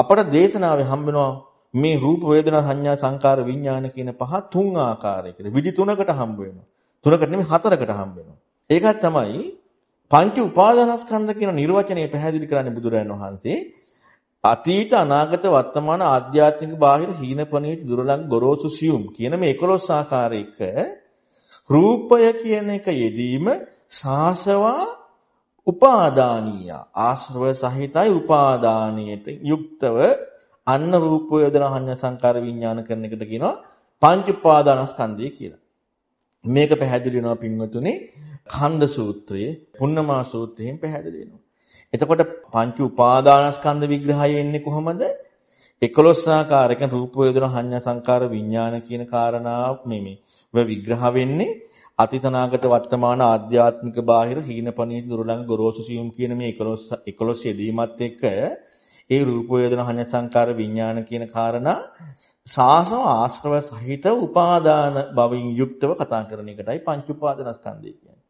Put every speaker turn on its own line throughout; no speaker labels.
අපට දේශනාවේ හම්බෙනවා මේ රූප වේදනා සංඥා සංකාර විඥාන කියන පහ තුන් ආකාරයකට විදි තුනකට හම්බ වෙනවා. තුනකට නෙමෙයි හතරකට හම්බ වෙනවා. ඒකත් තමයි පංච උපාදානස්කන්ධ කියන නිර්වචනය පැහැදිලි කරන්නේ බුදුරජාණන් වහන්සේ. අතීත අනාගත වර්තමාන ආධ්‍යාත්මික බාහිර හීනපණීට දුරලං ගොරෝසු සියුම් කියන මේ 11 ආකාරයක රූපය කියන එක යෙදීම සාසවා උපාදානීය ආශ්‍රව සහිතයි උපාදානීයට යුක්තව අන්න රූප වේදනා හඤ්ඤ සංකාර විඥාන කරන එකට කියනවා පංච උපාදානස්කන්ධය කියලා. මේක පැහැදිලි වෙනවා පින්වතුනි ඛණ්ඩ සූත්‍රයේ පුන්නමා සූත්‍රයෙන් පැහැදිලි වෙනවා. එතකොට පංච උපාදානස්කන්ධ විග්‍රහය එන්නේ කොහොමද? 11 ආකාරයක රූප වේදනා හඤ්ඤ සංකාර විඥාන කියන කාරණා මේ මේ විග්‍රහ වෙන්නේ අතීතනාගත වර්තමාන ආධ්‍යාත්මික බාහිර හීනපණීති දුරලංග ගොරෝසු සියුම් කියන මේ 11 11 යෙදීමත් එක්ක ඒ රූප වේදනා හඤ්ඤ සංකාර විඥාන කියන කාරණා සාසව ආශ්‍රව සහිත උපාදාන භවින් යුක්තව කතා කරන එකටයි පංච උපාදානස්කන්ධය කියන්නේ.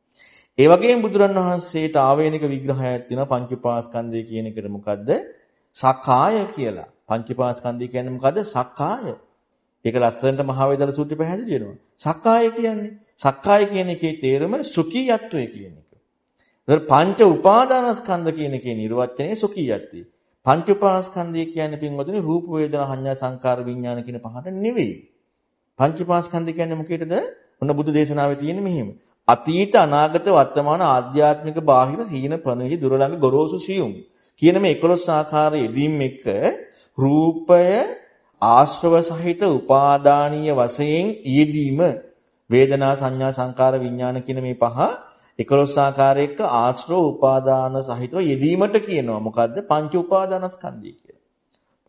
ඒ වගේම බුදුරන් වහන්සේට ආවේනික විග්‍රහයක් තියෙනවා පංච උපාස්කන්ධය කියන එකට මොකද්ද? සකාය කියලා. පංච උපාස්කන්ධය කියන්නේ මොකද්ද? සකාය. ඒක ලස්සනට මහාවේදල සූත්‍රය පැහැදිලි වෙනවා. සක්කාය කියන්නේ සක්කාය කියන එකේ තේරුම සුඛියත්වය කියන එක. ඒතර පංච උපාදානස්කන්ධ කියන එකේ නිර්වචනය සුඛියත්වය. පංච උපාදානස්කන්ධය කියන්නේ පින්වතුනි රූප වේදනා සංඥා සංකාර විඥාන කියන පහට නෙවෙයි. පංච උපාදානස්කන්ධ කියන්නේ මොකේද? ඔන්න බුදු දේශනාවේ තියෙන මෙහිම. අතීත අනාගත වර්තමාන ආධ්‍යාත්මික බාහිර හීන ප්‍රණයී දුරළඟ ගොරෝසු සියුම් කියන මේ 11 ආකාරයේ දීම් එක රූපය ආශ්‍රව සහිත උපාදානීය වශයෙන් ඊදීම වේදනා සංඥා සංකාර විඥාන කියන මේ පහ 11 ආකාරයක ආශ්‍රව උපාදාන සහිතව යෙදීමට කියනවා. මොකද්ද? පංච උපාදානස්කන්ධය කියලා.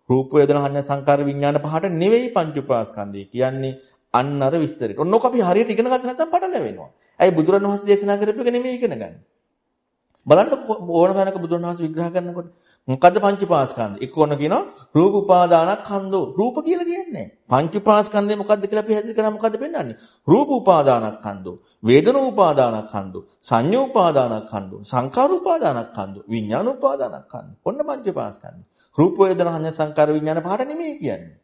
රූප වේදනා සංඥා සංකාර විඥාන පහට නෙවෙයි පංච උපාස්කන්ධය කියන්නේ අන්න අර විස්තරෙට. ඔන්න ඔක අපි හරියට ඉගෙන ගත්තේ නැත්නම් පටලැවෙනවා. ඇයි බුදුරණවහන්සේ දේශනා කරපු එක නෙමෙයි ඉගෙන ගන්න. බලන්න ඕන වෙනක බුදුරණවහන්සේ විග්‍රහ කරනකොට මොකද්ද පංච පාස්කන්ධ? එක්ක ඕන කියනවා රූප උපාදානස්කන්ධෝ. රූප කියලා කියන්නේ. පංච පාස්කන්ධේ මොකද්ද කියලා පැහැදිලි කරා මොකද්ද පෙන්වන්නේ? රූප උපාදානස්කන්ධෝ, වේදන උපාදානස්කන්ධෝ, සංඤ්ඤා උපාදානස්කන්ධෝ, සංකාර උපාදානස්කන්ධෝ, විඥාන උපාදානස්කන්ධෝ. ඔන්න පංච පාස්කන්ධ. රූප වේදන සංඤ්ඤා සංකාර විඥාන පහට නෙමෙයි කියන්නේ.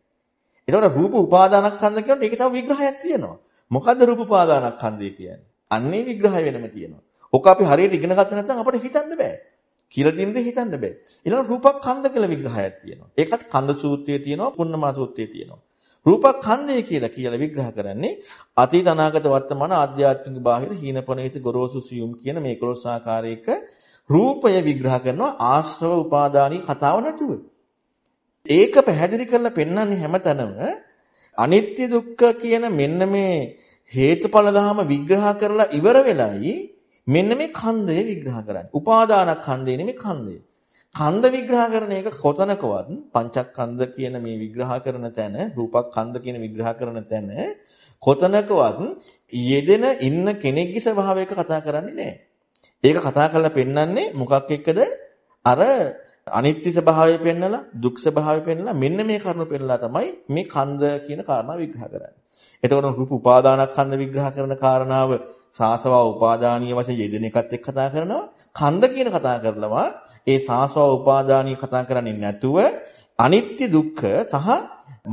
ඒතකොට රූප උපාදානස්කන්ධ කියනකොට ඒකේ තව විග්‍රහයක් තියෙනවා. මොකද්ද රූප උපාදානස්කන්ධය කියන්නේ? අන්නේ විග්‍රහය වෙනම තියෙනවා. ඔක අපි හරියට ඉගෙන ගත්ත නැත්නම් අපිට හිතන්න බෑ. කියලා තියෙන දේ හිතන්න බෑ. ඊළඟ රූපකන්ධ කියලා විග්‍රහයක් තියෙනවා. ඒකත් කන්ද සූත්‍රයේ තියෙනවා, පුන්නමා සූත්‍රයේ තියෙනවා. රූපකන්ධය කියලා කියලා විග්‍රහ කරන්නේ අතීත අනාගත වර්තමාන ආධ්‍යාත්මික බාහිර හීනපනවිත ගොරෝසු සියුම් කියන මේ කොලොස් ආකාරයක රූපය විග්‍රහ කරනවා ආශ්‍රව උපාදානී කතාව නැතුව. ඒක පැහැදිලි කරලා පෙන්වන්නේ හැමතැනම අනිත්‍ය දුක්ඛ කියන මෙන්න මේ හේතුඵල ධම විග්‍රහ කරලා ඉවර වෙලයි මෙන්න මේ ඛණ්ඩය විග්‍රහ කරන්නේ. උපාදාන ඛණ්ඩය නෙමෙයි ඛණ්ඩය. ඛණ්ඩ විග්‍රහ කරන එක කොතනකවත් පංචස්කන්ධ කියන මේ විග්‍රහ කරන තැන, රූපස්කන්ධ කියන විග්‍රහ කරන තැන කොතනකවත් යෙදෙන ඉන්න කෙනෙක්ගේ ස්වභාවයක කතා කරන්නේ නැහැ. ඒක කතා කරලා පෙන්වන්නේ මොකක් එක්කද? අර අනිත්‍ය ස්වභාවය පෙන්නලා, දුක් ස්වභාවය පෙන්නලා මෙන්න මේ කරුණු පෙන්නලා තමයි මේ ඛණ්ඩ කියන කාරණා විග්‍රහ කරන්නේ. එතකොට රූප උපාදානස්කන්ධ විග්‍රහ කරන කාරණාව සාසව උපාදානීය වශයෙන් යෙදෙන එකත් එක්ක කතා කරනවා. කන්ද කියන කතා කරලම ඒ සාසව උපාදානීය කතා කරන්නේ නැතුව අනිත්‍ය දුක්ඛ සහ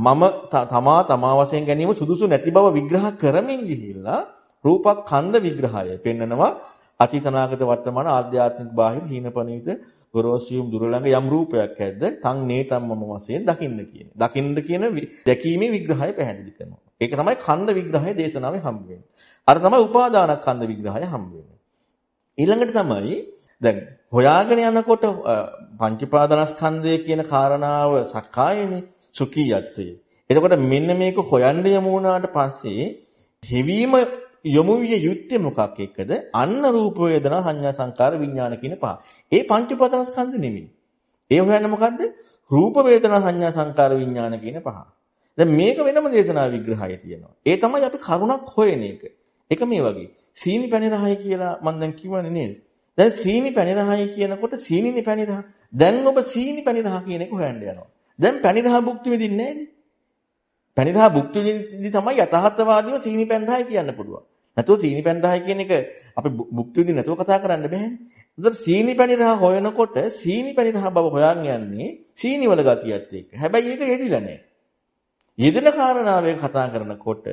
මම තමා තමා වශයෙන් ගැනීම සුදුසු නැති බව විග්‍රහ කරමින් ගිහිල්ලා රූපක් කන්ද විග්‍රහය පෙන්නනවා අතීතනාගත වර්තමාන ආධ්‍යාත්මික බාහිර හීනපනීත ගොරෝසියුම් දුර ළඟ යම් රූපයක් ඇද්ද තන් නේතම් මම වශයෙන් දකින්න කියන්නේ. දකින්න කියන දැකීමේ විග්‍රහය පැහැදිලි කරනවා. ඒක තමයි කන්ද විග්‍රහය දේශනාවේ හම්බ වෙන්නේ. අර තමයි උපාදාන කන්ද විග්‍රහය හම්බ වෙන්නේ. ඊළඟට තමයි දැන් හොයාගෙන යනකොට පංචපාදනස්කන්ධය කියන කාරණාව සක්කායනේ සුඛියත්වය. එතකොට මෙන්න මේක හොයන්න යමුණාට පස්සේ හිවීම යොමු විය යුත්තේ මොකක් එක්කද? අන්න රූප වේදනා සංඥා සංකාර විඥාන කියන පහ. ඒ පංච උපාදානස්කන්ධ නෙමෙයි. ඒ හොයන්නේ මොකද්ද? රූප වේදනා සංඥා සංකාර විඥාන කියන පහ. දැන් මේක වෙනම දේශනා විග්‍රහය තියෙනවා. ඒ තමයි අපි කරුණක් හොයන එක. ඒක මේ වගේ. සීනි පැණිරහයි කියලා මම දැන් කියවනේ නේද? දැන් සීනි පැණිරහයි කියනකොට සීනිනි පැණිරහ. දැන් ඔබ සීනි පැණිරහ කියන එක හොයන්න යනවා. දැන් පැණිරහ භුක්ති විඳින්නේ නැහැනේ. පැණිරහ භුක්ති විඳින්දි තමයි යථාර්ථවාදීව සීනි පැණිරහයි කියන්න පුළුවන්. නැතුව සීනි පැණිරහයි කියන එක අපි භුක්ති විඳින්න නැතුව කතා කරන්න බෑනේ. ඒතර සීනි පැණිරහ හොයනකොට සීනි පැණිරහ බව හොයන් යන්නේ සීනිවල ගතියත් එක්ක. හැබැයි ඒක යෙදිලා නැහැ. යෙදෙන කාරණාවේ කතා කරනකොට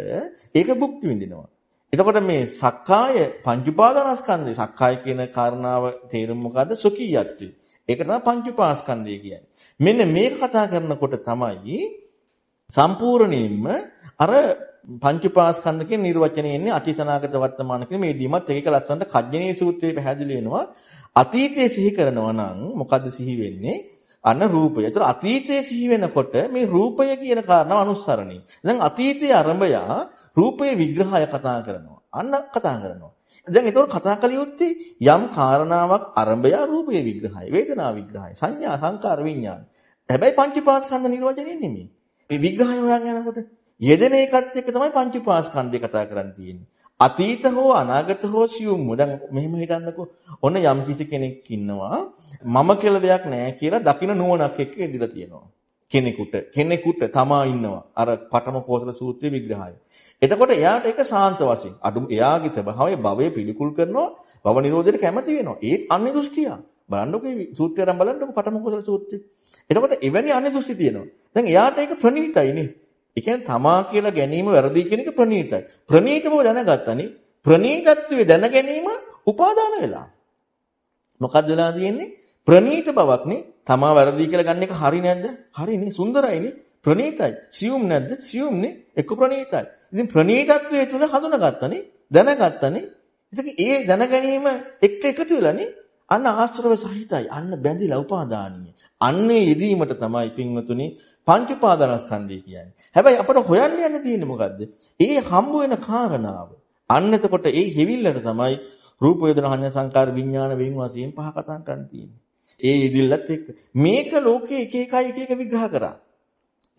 ඒක භුක්ති විඳිනවා. එතකොට මේ සක්කාය පංච උපාදානස්කන්ධය සක්කාය කියන කාරණාව තේරුම් මොකද්ද? සොකීයත්වය. ඒක තමයි පංච උපාස්කන්ධය කියන්නේ. මෙන්න මේක කතා කරනකොට තමයි සම්පූර්ණයෙන්ම අර පංච පාස්කන්ධ කියන නිර්වචනය එන්නේ අතීතනාගත වර්තමාන කියන මේ දීමත් එක එක ලස්සනට කජ්ජනී සූත්‍රයේ පැහැදිලි වෙනවා අතීතයේ සිහි කරනවා නම් මොකද්ද සිහි වෙන්නේ අන රූපය. ඒතර අතීතයේ සිහි වෙනකොට මේ රූපය කියන කාරණාව අනුස්සරණයි. දැන් අතීතයේ අරඹය රූපයේ විග්‍රහය කතා කරනවා. අන්න කතා කරනවා. දැන් ඒතකොට කතා කළ යුත්තේ යම් කාරණාවක් අරඹය රූපයේ විග්‍රහය, වේදනා විග්‍රහය, සංඥා, සංකාර, විඥාන. හැබැයි පංච පාස්කන්ධ නිර්වචනය නෙමෙයි. මේ විග්‍රහය හොයන් යනකොට යෙදෙන එකත් එක්ක තමයි පංච උපාස්කන්ධය කතා කරන්න තියෙන්නේ. අතීත හෝ අනාගත හෝ සියුම් දැන් මෙහෙම හිතන්නකෝ. ඔන්න යම් කිසි කෙනෙක් ඉන්නවා මම කියලා දෙයක් නැහැ කියලා දකින නුවණක් එක්ක ඉඳලා තියෙනවා. කෙනෙකුට කෙනෙකුට තමා ඉන්නවා අර පඨම කෝසල සූත්‍රයේ විග්‍රහය. එතකොට එයාට ඒක සාන්ත වශයෙන් අඩු එයාගේ ස්වභාවයේ භවය පිළිකුල් කරනවා භව නිරෝධයට කැමති වෙනවා. ඒත් අනිදෘෂ්ටියක්. බලන්නකෝ මේ සූත්‍රය නම් බලන්නකෝ පඨම කුසල සූත්‍රය. එතකොට එවැනි අනිදෘෂ්ටි තියෙනවා. දැන් එයාට ඒක ප්‍රණීතයිනේ. ඒ කියන්නේ තමා කියලා ගැනීම වැරදි කියන එක ප්‍රණීතයි. ප්‍රණීත බව දැනගත්තනි ප්‍රණීතත්වයේ දැන ගැනීම උපාදාන වෙලා. මොකක්ද වෙලා තියෙන්නේ? ප්‍රණීත බවක් නේ තමා වැරදි කියලා ගන්න එක හරි නැද්ද? හරිනේ සුන්දරයිනේ ප්‍රණීතයි. සියුම් නැද්ද? සියුම්නේ එක ප්‍රණීතයි. ඉතින් ප්‍රණීතත්වයේ තුල හඳුනාගත්තනේ දැනගත්තනේ. ඉතින් ඒ දැන ගැනීම එක්ක එකතු වෙලානේ අන්න ආශ්‍රව සහිතයි. අන්න බැඳිලා උපාදානීය. අන්නේ යෙදීමට තමයි පින්වතුනි පංච උපාදානස්කන්ධය කියන්නේ. හැබැයි අපට හොයන්න යන්න තියෙන්නේ මොකද්ද? ඒ හම්බ වෙන කාරණාව. අන්න එතකොට ඒ හිවිල්ලට තමයි රූප වේදනා සංඥා සංකාර විඥාන වෙන් වශයෙන් පහ කතා කරන්න තියෙන්නේ. ඒ ඉදිල්ලත් එක්ක මේක ලෝකයේ එක එකයි එක එක විග්‍රහ කරා.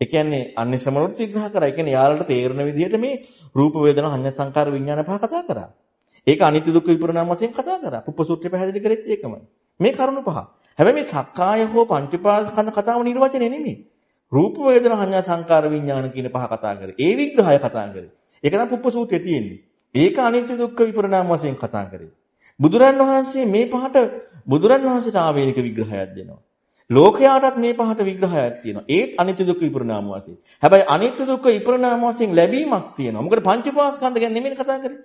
ඒ කියන්නේ අන්නේ සමනොත් විග්‍රහ කරා. ඒ කියන්නේ යාළට තේරෙන විදිහට මේ රූප වේදනා සංඥා සංකාර විඥාන පහ කතා කරා. ඒක අනිත්‍ය දුක්ඛ විපරණාම වශයෙන් කතා කරා. පුප්ප සූත්‍රය පැහැදිලි කරෙත් ඒකමයි. මේ කරුණු පහ. හැබැයි මේ සක්කාය හෝ පංචපාස්කන්ධ කතාව නිර්වචනය නෙමෙයි. රූප වේදනා සංඥා සංකාර විඥාන කියන පහ කතා කරේ. ඒ විග්‍රහය කතා කරේ. ඒක නම් පුප්ප සූත්‍රයේ තියෙන්නේ. ඒක අනිත්‍ය දුක්ඛ විපරණාම වශයෙන් කතා කරේ. බුදුරන් වහන්සේ මේ පහට බුදුරන් වහන්සේට ආවේනික විග්‍රහයක් දෙනවා. ලෝකයාටත් මේ පහට විග්‍රහයක් තියෙනවා. ඒත් අනිත්‍ය දුක්ඛ විපරණාම වශයෙන්. හැබැයි අනිත්‍ය දුක්ඛ විපරණාම වශයෙන් ලැබීමක් තියෙනවා. මොකද පංච පාස්කන්ධ ගැන නෙමෙයි කතා කරේ.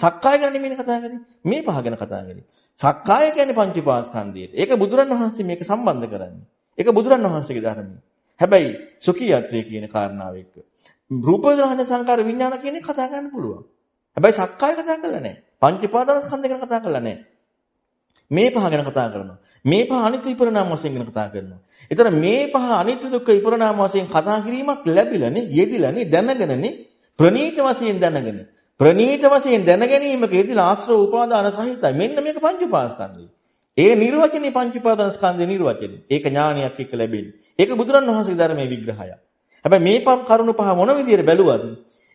සක්කාය ගැන නෙමෙයි කතා කරන්නේ. මේ පහ ගැන කතා කරන්නේ. සක්කාය කියන්නේ පංච පාස්කන්ධයට. ඒක බුදුරණවහන්සේ මේක සම්බන්ධ කරන්නේ. ඒක බුදුරණවහන්සේගේ ධර්මයේ. හැබැයි සුඛියත්වය කියන කාරණාව එක්ක රූප දහන සංකාර විඥාන කියන්නේ කතා කරන්න පුළුවන්. හැබැයි සක්කාය කතා කරලා නැහැ. පංච පාදාරස්කන්ධ ගැන කතා කරලා නැහැ. මේ පහ ගැන කතා කරනවා. මේ පහ අනිත්‍ය විපරණාම වශයෙන් ගැන කතා කරනවා. ඒතර මේ පහ අනිත්‍ය දුක්ඛ විපරණාම වශයෙන් කතා කිරීමක් ලැබිලානේ, යෙදිලානේ, දැනගෙනනේ, ප්‍රනීත වශයෙන් දැනගෙන. ප්‍රනීත වශයෙන් දැන ගැනීමකදී ආශ්‍රව උපාදාන සහිතයි. මෙන්න මේක පංච උපාස්කන්ධය. ඒ නිර්වචනේ පංච උපාදාන ස්කන්ධේ නිර්වචනේ. ඒක ඥානයක් එක්ක ලැබෙන්නේ. ඒක බුදුරන් වහන්සේගේ ධර්මයේ විග්‍රහය. හැබැයි මේ පම් කරුණු පහ මොන විදියට බැලුවත්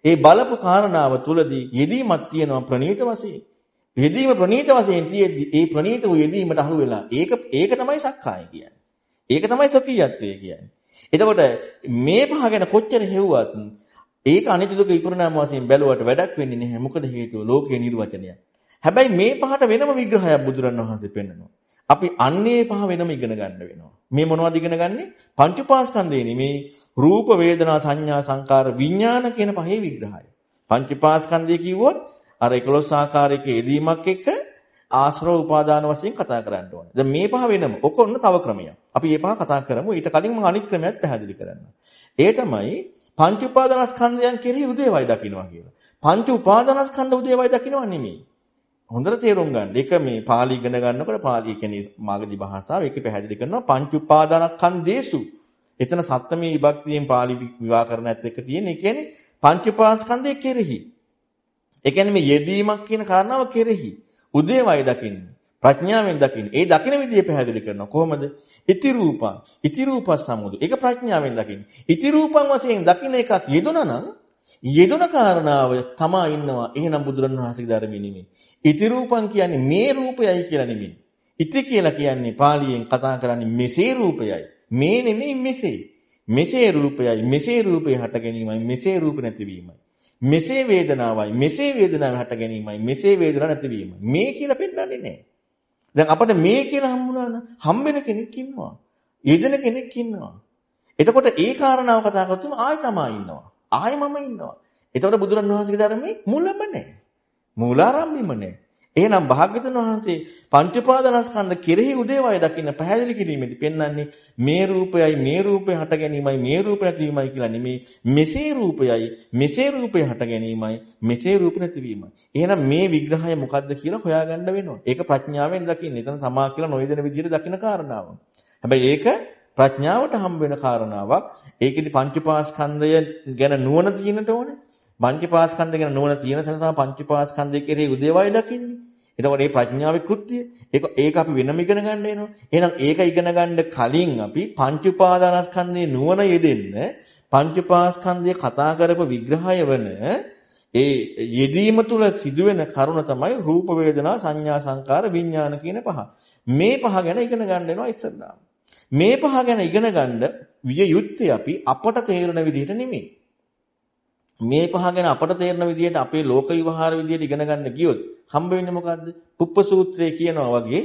ඒ බලපු කාරණාව තුලදී යෙදීමක් තියෙනවා ප්‍රනීත වශයෙන්. යෙදීම ප්‍රනීත වශයෙන් තියෙද්දි ඒ ප්‍රනීත වූ යෙදීමට අහු වෙලා ඒක ඒක තමයි සක්කාය කියන්නේ. ඒක තමයි සොෆියත්වය කියන්නේ. එතකොට මේ පහ ගැන කොච්චර හෙව්වත් ඒක අනිත්‍ය දුක ඉපරණාම වශයෙන් බැලුවට වැඩක් වෙන්නේ නැහැ. මොකද හේතුව ලෝකයේ නිර්වචනය. හැබැයි මේ පහට වෙනම විග්‍රහයක් බුදුරණන් වහන්සේ පෙන්නනවා. අපි අන්නේ පහ වෙනම ඉගෙන ගන්න වෙනවා. මේ මොනවද ඉගෙන ගන්නෙ? පංච උපාස්කන්ධේනේ මේ රූප වේදනා සංඥා සංකාර විඥාන කියන පහේ විග්‍රහය. පංච උපාස්කන්ධය කිව්වොත් අර 11 ආකාරයක යෙදීමක් එක්ක ආශ්‍රව උපාදාන වශයෙන් කතා කරන්න ඕනේ. දැන් මේ පහ වෙනම. ඔක ඔන්න තව ක්‍රමයක්. අපි මේ පහ කතා කරමු. ඊට කලින් මම අනිත් ක්‍රමයක් පැහැදිලි කරන්නම්. ඒ තමයි පංච උපාදානස්කන්ධයන් කෙරෙහි උදේවයි දකින්නවා කියලා. පංච උපාදානස්කන්ධ උදේවයි දකින්නවා නෙමෙයි. හොඳට තේරුම් ගන්න. ඒක මේ පාලි ඉගෙන ගන්නකොට පාලි කියන්නේ මාගදී භාෂාව ඒක පැහැදිලි කරනවා පංච උපාදානස්කන්ධේසු. එතන සත්‍යමේ විභක්තියෙන් පාලි විවාකරණයත් එක්ක තියෙන. ඒ කියන්නේ පංච උපාදානස්කන්ධය කෙරෙහි. ඒ කියන්නේ මේ යෙදීමක් කියන කාරණාව කෙරෙහි උදේවයි දකින්නේ. ප්‍රඥාවෙන් දකින්න. ඒ දකින විදිය පැහැදිලි කරනවා. කොහොමද? ඉති රූපං. ඉති රූපස් සමුදු. ඒක ප්‍රඥාවෙන් දකින්න. ඉති රූපං වශයෙන් දකින එකක් යෙදුනා නම් යෙදුන කාරණාව තමා ඉන්නවා. එහෙනම් බුදුරණවහන්සේගේ ධර්මෙ නෙමෙයි. ඉති රූපං කියන්නේ මේ රූපයයි කියලා නෙමෙයි. ඉති කියලා කියන්නේ පාලියෙන් කතා කරන්නේ මෙසේ රූපයයි. මේ නෙමෙයි මෙසේ. මෙසේ රූපයයි මෙසේ රූපේ හට ගැනීමයි මෙසේ රූප නැතිවීමයි. මෙසේ වේදනාවයි මෙසේ වේදනාව හට ගැනීමයි මෙසේ වේදනාව නැතිවීමයි. මේ කියලා පෙන්වන්නේ නැහැ. දැන් අපිට මේ කියලා හම්බුණා නම් හම්බෙන කෙනෙක් ඉන්නවා. යෙදෙන කෙනෙක් ඉන්නවා. එතකොට ඒ කාරණාව කතා කරද්දී ආයෙ තමා ඉන්නවා. ආයෙ මම ඉන්නවා. එතකොට බුදුරන් වහන්සේගේ ධර්මයේ මුලම නැහැ. මූලාරම්භෙම නැහැ. එහෙනම් භාග්‍යවතුන් වහන්සේ පංච උපාදානස්කන්ධ කෙරෙහි උදේවය දකින්න පැහැදිලි කිරීමේදී පෙන්වන්නේ මේ රූපයයි මේ රූපය හට ගැනීමයි මේ රූප නැතිවීමයි කියලා නෙමේ මෙසේ රූපයයි මෙසේ රූපය හට ගැනීමයි මෙසේ රූප නැතිවීමයි. එහෙනම් මේ විග්‍රහය මොකද්ද කියලා හොයාගන්න වෙනවා. ඒක ප්‍රඥාවෙන් දකින්න. එතන සමා කියලා නොයදෙන විදිහට දකින්න කාරණාව. හැබැයි ඒක ප්‍රඥාවට හම් වෙන කාරණාවක්. ඒකෙදි පංච පාස්කන්ධය ගැන නුවණ තියෙන්නට ඕනේ. පංචපාස්කන්ධ ගැන නුවණ තියෙන තැන තමයි පංචපාස්කන්ධය කෙරෙහි උදේවයි දකින්නේ. එතකොට මේ ප්‍රඥාවේ කෘත්‍යය ඒක ඒක අපි වෙනම ඉගෙන ගන්න වෙනවා. එහෙනම් ඒක ඉගෙන ගන්න කලින් අපි පංච උපාදානස්කන්ධයේ නුවණ යෙදෙන්න පංච උපාස්කන්ධයේ කතා කරපු විග්‍රහය වෙන ඒ යෙදීම තුළ සිදුවෙන කරුණ තමයි රූප වේදනා සංඥා සංකාර විඥාන කියන පහ. මේ පහ ගැන ඉගෙන ගන්න වෙනවා ඉස්සරහම. මේ පහ ගැන ඉගෙන ගන්න විය යුත්තේ අපි අපට තේරෙන විදිහට නෙමෙයි. මේ පහ ගැන අපට තේරෙන විදිහට අපේ ලෝක විවහාර විදිහට ඉගෙන ගන්න ගියොත් හම්බ වෙන්නේ මොකද්ද? පුප්ප සූත්‍රය කියනවා වගේ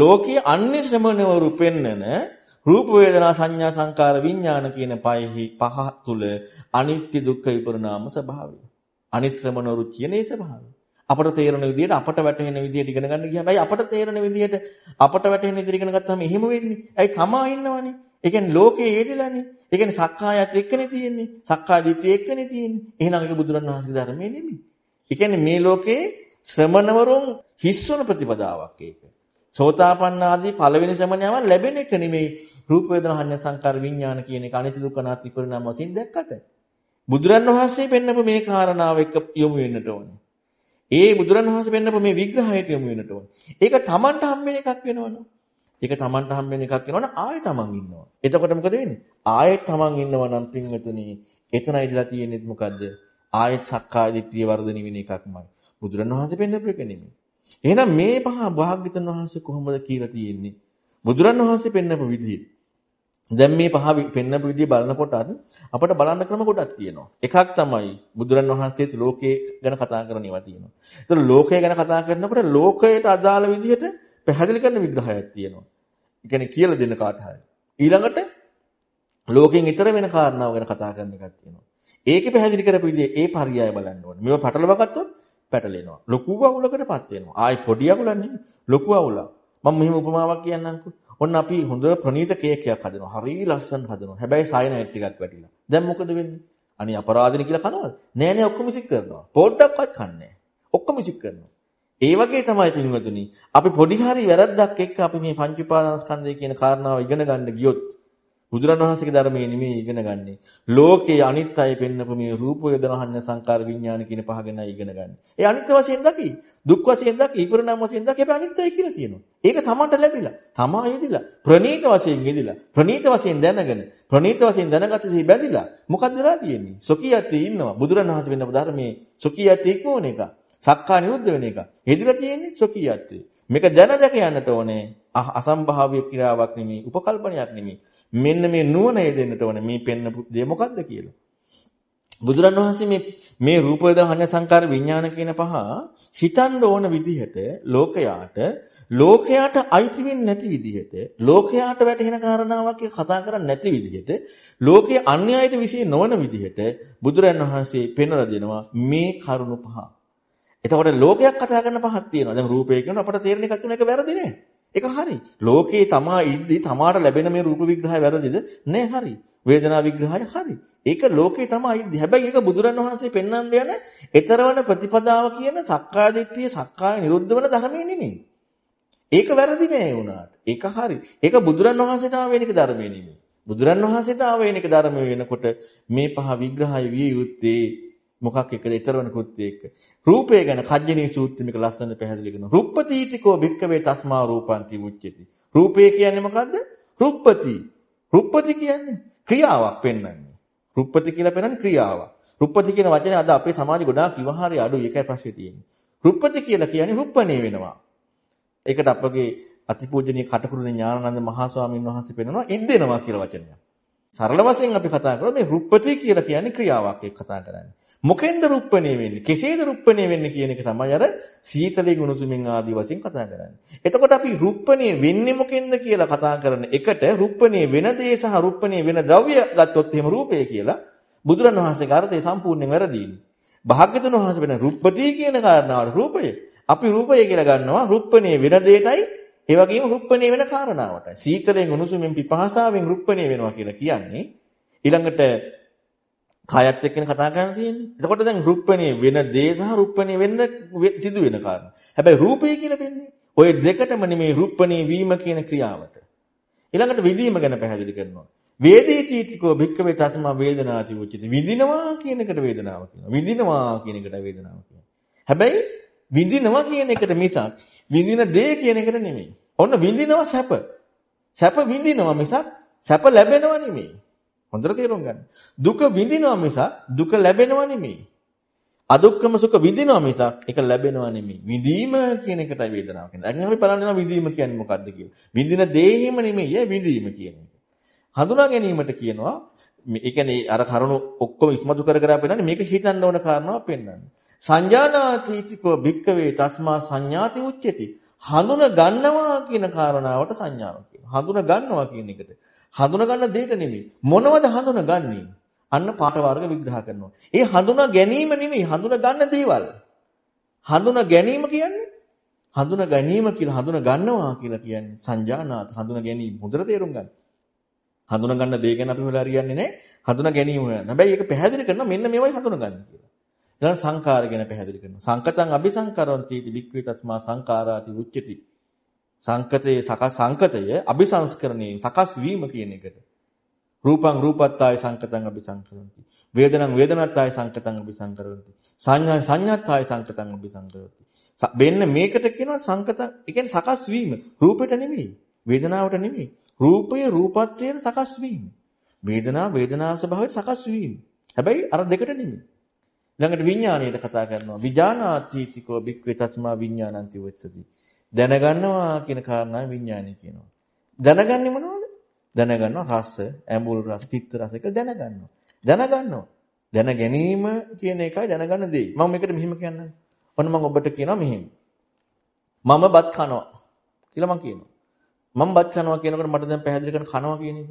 ලෝකයේ අන්‍ය ශ්‍රමණවරු පෙන්නන රූප වේදනා සංඥා සංකාර විඥාන කියන පහෙහි පහ තුල අනිත්‍ය දුක්ඛ විපරණාම ස්වභාවය. අනිත් ශ්‍රමණවරු කියන ඒ ස්වභාවය. අපට තේරෙන විදිහට අපට වැටහෙන විදිහට ඉගෙන ගන්න ගියාම ඇයි අපට තේරෙන විදිහට අපට වැටහෙන විදිහට ඉගෙන ගත්තාම එහෙම වෙන්නේ. ඇයි තමා ඉන්නවනේ. ඒ කියන්නේ ලෝකේ හේදෙලානේ. ඒ කියන්නේ සක්කායත් එක්කනේ තියෙන්නේ. සක්කාය දිට්ඨිය එක්කනේ තියෙන්නේ. එහෙනම් ඒක බුදුරණවහන්සේගේ ධර්මයේ නෙමෙයි. ඒ කියන්නේ මේ ලෝකේ ශ්‍රමණවරුන් හිස්වන ප්‍රතිපදාවක් ඒක. සෝතාපන්න ආදී පළවෙනි ශ්‍රමණයව ලැබෙන එක නෙමෙයි. රූප වේදනා හඤ්ඤ සංකාර විඥාන කියන එක අනිත්‍ය දුක්ඛ අනාත්ම පරිණාම වශයෙන් දැක්කට. බුදුරණවහන්සේ පෙන්නපු මේ කාරණාව එක්ක යොමු වෙන්නට ඕනේ. ඒ බුදුරණවහන්සේ පෙන්නපු මේ විග්‍රහයට යොමු වෙන්නට ඕනේ. ඒක Tamanට හම්බ වෙන එකක් වෙනවනේ. ඒක Tamanට හම්බෙන එකක් වෙනවනේ ආයෙ Taman ඉන්නවා. එතකොට මොකද වෙන්නේ? ආයෙත් Taman ඉන්නවා නම් පින්වතුනි එතන ඉඳලා තියෙන්නේ මොකද්ද? ආයෙත් සක්කාය දිට්ඨිය වර්ධනය වෙන එකක්මයි. බුදුරණවහන්සේ පෙන්නපු එක නෙමෙයි. එහෙනම් මේ පහ භාග්‍යතුන් වහන්සේ කොහොමද කියලා තියෙන්නේ? බුදුරණවහන්සේ පෙන්නපු විදිය. දැන් මේ පහ පෙන්නපු විදිය බලනකොටත් අපිට බලන්න ක්‍රම ගොඩක් තියෙනවා. එකක් තමයි බුදුරණවහන්සේත් ලෝකය ගැන කතා කරනවා තියෙනවා. ඒතර ලෝකය ගැන කතා කරනකොට ලෝකයට අදාළ විදිහට පැහැදිලි කරන විග්‍රහයක් තියෙනවා. ඒ කියන්නේ කියලා දෙන්න කාට හරි. ඊළඟට ලෝකෙන් ඊතර වෙන කාරණාව ගැන කතා කරන එකක් තියෙනවා. ඒකේ පැහැදිලි කරපු විදිහේ ඒ පරියාය බලන්න ඕනේ. මේව පටලවා ගත්තොත් පැටලෙනවා. ලොකු අවුලකටපත් වෙනවා. ආයි පොඩි අවුලක් නෙමෙයි. ලොකු අවුලක්. මම මෙහෙම උපමාවක් කියන්නම්කෝ. ඔන්න අපි හොඳ ප්‍රණීත කේක් එකක් හදනවා. හරි ලස්සන හදනවා. හැබැයි සයනයිට් ටිකක් වැටිලා. දැන් මොකද වෙන්නේ? අනේ අපරාධනේ කියලා කනවද? නෑ නෑ ඔක්කොම ඉසික් කරනවා. පොඩ්ඩක්වත් කන්නේ නෑ. ඔක්කොම ඉසික් කරනවා. ඒ වගේ තමයි පින්වතුනි. අපි පොඩි හරි වැරද්දක් එක්ක අපි මේ පංච උපාදානස්කන්ධය කියන කාරණාව ඉගෙන ගන්න ගියොත් බුදුරණවහන්සේගේ ධර්මයේ නෙමෙයි ඉගෙන ගන්නෙ. ලෝකයේ අනිත් අය පෙන්නපු මේ රූප වේදනාහඤ්ඤ සංකාර විඥාන කියන පහගෙනයි ඉගෙන ගන්න. ඒ අනිත්‍ය වශයෙන් දකි. දුක් වශයෙන් දකි. ඉපරණම් වශයෙන් දකි. අපි අනිත්‍යයි කියලා කියනවා. ඒක තමන්ට ලැබිලා. තමා යෙදිලා. ප්‍රණීත වශයෙන් යෙදිලා. ප්‍රණීත වශයෙන් දැනගෙන. ප්‍රණීත වශයෙන් දැනගත ඉතින් බැඳිලා. මොකද්ද වෙලා තියෙන්නේ? සොකියත්තේ ඉන්නවා. බුදුරණවහන්සේ වෙන්න ධර්මයේ සොකියත්තේ ඉක්මෝන එකක්. සක්කා නිරුද්ධ වෙන එක. හෙදිලා තියෙන්නේ ස්වකීයත්වය. මේක දැන දැක යන්නට ඕනේ. අසම්භාව්‍ය ක්‍රියාවක් නෙමෙයි, උපකල්පනයක් නෙමෙයි. මෙන්න මේ නුවණය දෙන්නට ඕනේ. මේ පෙන්න දේ මොකද්ද කියලා. බුදුරන් වහන්සේ මේ මේ රූප වේදනා හඤ්ඤ සංකාර විඥාන කියන පහ හිතන්න ඕන විදිහට ලෝකයාට ලෝකයාට අයිති වෙන්නේ නැති විදිහට ලෝකයාට වැටහෙන කාරණාවක් කතා කරන්නේ නැති විදිහට ලෝකයේ අන්‍යයට විශ්ේ නොවන විදිහට බුදුරන් වහන්සේ පෙන්වලා දෙනවා මේ කරුණු පහ එතකොට ලෝකයක් කතා කරන්න පහක් තියෙනවා. දැන් රූපය කියන අපට තේරෙන එකක් තුන එක වැරදි නෑ. ඒක හරි. ලෝකේ තමා ඉද්දි තමාට ලැබෙන මේ රූප විග්‍රහය වැරදිද? නෑ හරි. වේදනා විග්‍රහය හරි. ඒක ලෝකේ තමයි ඉද්දි. හැබැයි ඒක බුදුරන් වහන්සේ පෙන්වන්න යන ඊතරවන ප්‍රතිපදාව කියන සක්කායදිට්ඨිය සක්කාය නිරුද්ධ වෙන ධර්මයේ නෙමෙයි. ඒක වැරදි නෑ වුණාට. ඒක හරි. ඒක බුදුරන් වහන්සේට ආවේනික ධර්මයේ නෙමෙයි. බුදුරන් වහන්සේට ආවේනික ධර්ම වෙනකොට මේ පහ විග්‍රහය විය යුත්තේ මොකක් එකද ඊතරවන කෘත්‍ය එක. රූපය ගැන කජ්ජනී සූත්‍රය මේක ලස්සන පැහැදිලි කරනවා. රුප්පතීතිකෝ භික්කවේ තස්මා රූපන්ති මුච්චති. රූපය කියන්නේ මොකද්ද? රුප්පති. රුප්පති කියන්නේ ක්‍රියාවක් පෙන්වන්නේ. රුප්පති කියලා පෙන්වන්නේ ක්‍රියාවක්. රුප්පති කියන වචනේ අද අපේ සමාජේ ගොඩාක් විවහාරය අඩුයි. ඒකයි ප්‍රශ්නේ තියෙන්නේ. රුප්පති කියලා කියන්නේ රුප්පණේ වෙනවා. ඒකට අපගේ අතිපූජනීය කටුකුරුනේ ඥානানন্দ මහා ස්වාමීන් වහන්සේ පෙන්වනවා ඉද්දෙනවා කියලා වචනයක්. සරල වශයෙන් අපි කතා කරොත් මේ රුප්පති කියලා කියන්නේ ක්‍රියාවක් එක්ක කතා කරන්නේ. මොකෙන්ද රුප්පණය වෙන්නේ? කෙසේද රුප්පණය වෙන්නේ කියන එක තමයි අර සීතලෙන් උණුසුමින් ආදී වශයෙන් කතා කරන්නේ. එතකොට අපි රුප්පණය වෙන්නේ මොකෙන්ද කියලා කතා කරන එකට රුප්පණය වෙන දේ සහ රුප්පණය වෙන ද්‍රව්‍ය ගත්තොත් එහෙම රූපය කියලා බුදුරණවහන්සේගේ අර්ථය සම්පූර්ණයෙන් වැරදීනේ. භාග්‍යතුන් වහන්සේ වෙන රුප්පති කියන කාරණාවට රූපය. අපි රූපය කියලා ගන්නවා රුප්පණය වෙන දෙයටයි ඒ වගේම රුප්පණය වෙන කාරණාවටයි. සීතලෙන් උණුසුමින් පිපාසාවෙන් රුප්පණය වෙනවා කියලා කියන්නේ ඊළඟට කායත් එක්කනේ කතා කරන්න තියෙන්නේ. එතකොට දැන් රුප්පණේ වෙන දේ සහ රුප්පණේ වෙන්න සිදු වෙන කාරණා. හැබැයි රූපය කියලා වෙන්නේ ওই දෙකටම නෙමේ රුප්පණේ වීම කියන ක්‍රියාවට. ඊළඟට විදීම ගැන පැහැදිලි කරනවා. වේදේතීතිකෝ භික්ඛවේ තස්මා වේදනාති උච්චති. විඳිනවා කියන එකට වේදනාව කියනවා. විඳිනවා කියන එකට වේදනාව කියනවා. හැබැයි විඳිනවා කියන එකට මිසක් විඳින දේ කියන එකට නෙමෙයි. ඔන්න විඳිනවා සැප. සැප විඳිනවා මිසක් සැප ලැබෙනවා නෙමෙයි. හොඳට තේරුම් ගන්න. දුක විඳිනවා මිසක් දුක ලැබෙනවා නෙමෙයි. අදුක්කම සුඛ විඳිනවා මිසක් ඒක ලැබෙනවා නෙමෙයි. විඳීම කියන එකටයි වේදනාව කියන්නේ. දැන් අපි බලන්න විඳීම කියන්නේ මොකද්ද කියලා. විඳින දෙයම නෙමෙයි ඒ විඳීම කියන්නේ. හඳුනා ගැනීමට කියනවා ඒ කියන්නේ අර කරුණු ඔක්කොම ඉස්මතු කර කර පෙන්නන්නේ මේක හිතන්න ඕන කාරණාවක් පෙන්වන්නේ. සංජානාතීතිකෝ භික්කවේ තස්මා සංඥාති උච්චති. හඳුන ගන්නවා කියන කාරණාවට සංඥාව කියනවා. හඳුන ගන්නවා කියන එකට හඳුනගන්න දෙයට නෙමෙයි. මොනවද හඳුනගන්නේ? අන්න පාට වර්ග විග්‍රහ කරනවා. ඒ හඳුනා ගැනීම නෙමෙයි හඳුනා ගන්න දේවල්. හඳුනා ගැනීම කියන්නේ හඳුනා ගැනීම කියලා හඳුනා ගන්නවා කියලා කියන්නේ සංජානාත හඳුනා ගැනීම හොඳට තේරුම් ගන්න. හඳුනා ගන්න දේ ගැන අපි හොලා හරියන්නේ නැහැ. හඳුනා ගැනීම හොයන්න. හැබැයි ඒක පැහැදිලි කරනවා මෙන්න මේවයි හඳුනා ගන්න කියලා. ඊළඟ සංකාර ගැන පැහැදිලි කරනවා. සංකතං අபிසංකරන්ති ඉති වික්ඛේ තස්මා සංකාරාති උච්චති. සංකතයේ සකස් සංකතය අபிසංස්කරණයෙන් සකස් වීම කියන එකට. රූපං රූපත්තාය සංකතං අபிසංකරಂತಿ. වේදනං වේදනත්තාය සංකතං අபிසංකරಂತಿ. සංඥා සංඥාත්තාය සංකතං අபிසංකරಂತಿ. වෙන්න මේකට කියනවා සංකත, ඒ කියන්නේ සකස් වීම. රූපෙට නෙමෙයි, වේදනාවට නෙමෙයි. රූපය රූපත්වයෙන් සකස් වීම. වේදනා වේදනා ස්වභාවයෙන් සකස් වීම. හැබැයි අර දෙකට නෙමෙයි. ළඟට විඥාණයට කතා කරනවා. විඥානාත්‍ත්‍තිකෝ භික්ඛවේ තස්මා විඥානන්ති වෙච්චදී. දැනගන්නවා කියන කාරණාව විඥානය කියනවා. දැනගන්නේ මොනවද? දැනගන්නවා රස, ඇඹුල් රස, තිත්ත රස එක දැනගන්නවා. දැනගන්නවා. දැන ගැනීම කියන එකයි දැනගන්න දෙයි. මම මේකට මෙහෙම කියන්නම්. ඔන්න මම ඔබට කියනවා මෙහෙම. මම බත් කනවා කියලා මම කියනවා. මම බත් කනවා කියනකොට මට දැන් පැහැදිලි කරන කනවා කියන එක.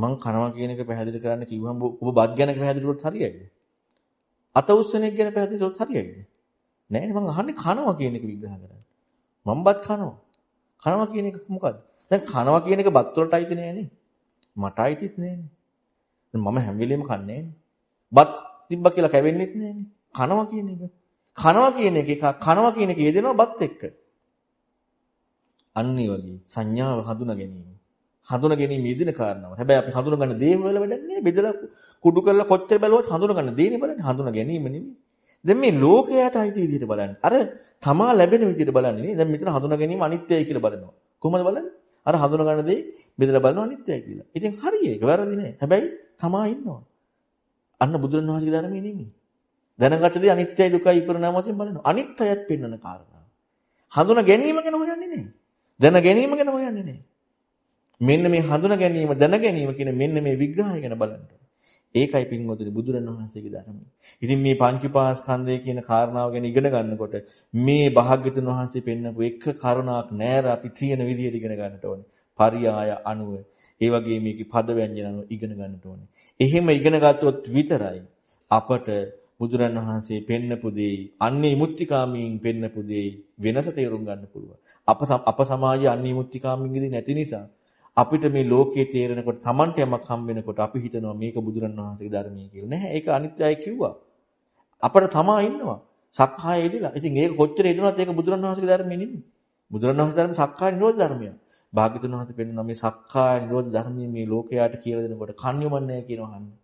මං කනවා කියන එක පැහැදිලි කරන්න කිව්වම ඔබ බත් ගැන පැහැදිලි කරොත් හරියයිද? අත උස්සන එක ගැන පැහැදිලි කරොත් හරියයිද? නෑ මං අහන්නේ කනවා කියන එක විග්‍රහ කරන්නේ. මම්බත් කනවා. කනවා කියන එක මොකද්ද? දැන් කනවා කියන එක බත් වලට අයිති නෑනේ. මට අයිතිත් නෑනේ. මම හැම වෙලෙම කන්නේ බත් තිබ්බා කියලා කැවෙන්නෙත් නෑනේ. කනවා කියන එක. කනවා කියන එක කනවා කියන එක යෙදෙනවා බත් එක්ක. අන්න ඒ වගේ සංඥාව හඳුනා ගැනීම. හඳුනා ගැනීම යෙදෙන කාරණාව. හැබැයි අපි හඳුනා ගන්න දේ වල වැඩන්නේ බෙදලා කුඩු කරලා කොච්චර බැලුවත් හඳුනා ගන්න දේනේ බලන්නේ හඳුනා ගැනීම නෙමෙයි. දැන් මේ ලෝකයට අයිති විදිහට බලන්න. අර තමා ලැබෙන විදිහට බලන්නේ නේ. දැන් මෙතන හඳුනා ගැනීම අනිත්‍යයි කියලා බලනවා. කොහොමද බලන්නේ? අර හඳුනා ගන්න දේ බෙදලා බලනවා අනිත්‍යයි කියලා. ඉතින් හරි ඒක වැරදි නෑ. හැබැයි තමා ඉන්නවා. අන්න බුදුරණවහන්සේගේ ධර්මයේ නෙමෙයි. දැනගත දේ අනිත්‍යයි දුකයි ඉපරණාම වශයෙන් බලනවා. අනිත්‍යයත් පෙන්වන කාරණා. හඳුනා ගැනීම ගැන හොයන්නේ නෑ. දැන ගැනීම ගැන හොයන්නේ නෑ. මෙන්න මේ හඳුනා ගැනීම දැන ගැනීම කියන මෙන්න මේ විග්‍රහය ගැන බලන්න. ඒකයි පින්වතුනි බුදුරණවහන්සේගේ ධර්මය. ඉතින් මේ පංච උපාස්කන්ධය කියන කාරණාව ගැන ඉගෙන ගන්නකොට මේ භාග්‍යතුන් වහන්සේ පෙන්නපු එක කරුණාවක් නෑර අපි තියෙන විදිහට ඉගෙන ගන්නට ඕනේ. පරියාය අනුව ඒ වගේ මේකේ පද ව්‍යංජන අනුව ඉගෙන ගන්නට ඕනේ. එහෙම ඉගෙන ගත්තොත් විතරයි අපට බුදුරන් වහන්සේ පෙන්නපු දේ අන්නේ මුත්‍තිකාමීන් පෙන්නපු දේ වෙනස තේරුම් ගන්න පුළුවන්. අප අප සමාජයේ අන්නේ මුත්‍තිකාමීන්ගෙදී නැති නිසා අපිට මේ ලෝකයේ තේරෙනකොට Tamanට යමක් හම් වෙනකොට අපි හිතනවා මේක බුදුරණවහන්සේගේ ධර්මයේ කියලා. නැහැ ඒක අනිත්‍යයි කිව්වා. අපිට තමා ඉන්නවා. සක්කාය ඉදලා. ඉතින් ඒක කොච්චර ඉදනවත් ඒක බුදුරණවහන්සේගේ ධර්මයේ නෙමෙයි. බුදුරණවහන්සේ ධර්ම සක්කාය නිරෝධ ධර්මයක්. භාග්‍යතුන් වහන්සේ පෙන්නන මේ සක්කාය නිරෝධ ධර්මයේ මේ ලෝකයට කියලා දෙනකොට කන්‍යමන්නේ කියනවා අහන්නේ.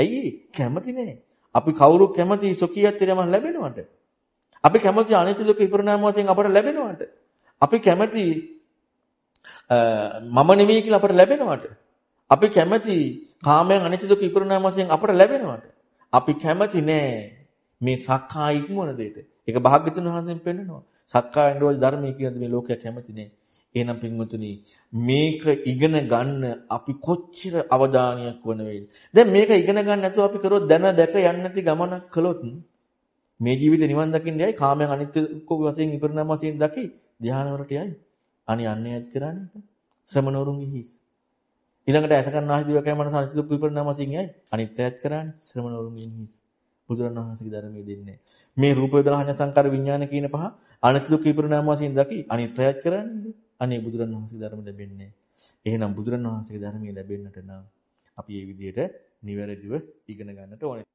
ඇයි කැමති නැහැ. අපි කවුරු කැමති සොකියත්තරම ලැබෙනවට. අපි කැමති අනිත්‍ය දුක විපරණාම වශයෙන් අපට ලැබෙනවට. අපි කැමති මම නෙවෙයි කියලා අපට ලැබෙනවට. අපි කැමති කාමයන් අනිත්‍ය දුක ඉපරුණාම වශයෙන් අපට ලැබෙනවට. අපි කැමති නෑ මේ සක්කාය ඉක්මවන දෙයට. ඒක භාග්‍යතුන් වහන්සේෙන් පෙන්නනවා. සක්කාය නිරෝධ ධර්මයේ කියනද මේ ලෝකයා කැමති නෑ. එහෙනම් පින්වතුනි මේක ඉගෙන ගන්න අපි කොච්චර අවධානයක් වන වේද? දැන් මේක ඉගෙන ගන්න නැතුව අපි කරොත් දැන දැක යන්නේ නැති ගමනක් කළොත් මේ ජීවිතේ නිවන් දකින්න යයි කාමයන් අනිත්‍ය කෝ වශයෙන් ඉපරණම වශයෙන් දකි ධානය වලට යයි. අනි අන්නේ ඇත් කරන්නේ ශ්‍රමණවරුන්ගේ හිස්. ඊළඟට ඇස කරන ආහිදුව කැමන සංසිද්ධ කුපරණාමසින් යයි. අනිත් ඇත් කරන්නේ ශ්‍රමණවරුන්ගේ හිස්. බුදුරණවහන්සේගේ ධර්මයේ දෙන්නේ. මේ රූප වේදනා හඤ්ඤ සංකාර විඥාන කියන පහ අනිත් දුක් විපරිණාම වශයෙන් දකි අනිත් ප්‍රයත් කරන්නේ. අනේ බුදුරණවහන්සේගේ ධර්ම ලැබෙන්නේ. එහෙනම් බුදුරණවහන්සේගේ ධර්මයේ ලැබෙන්නට නම් අපි මේ විදිහට නිවැරදිව ඉගෙන ගන්නට ඕනේ.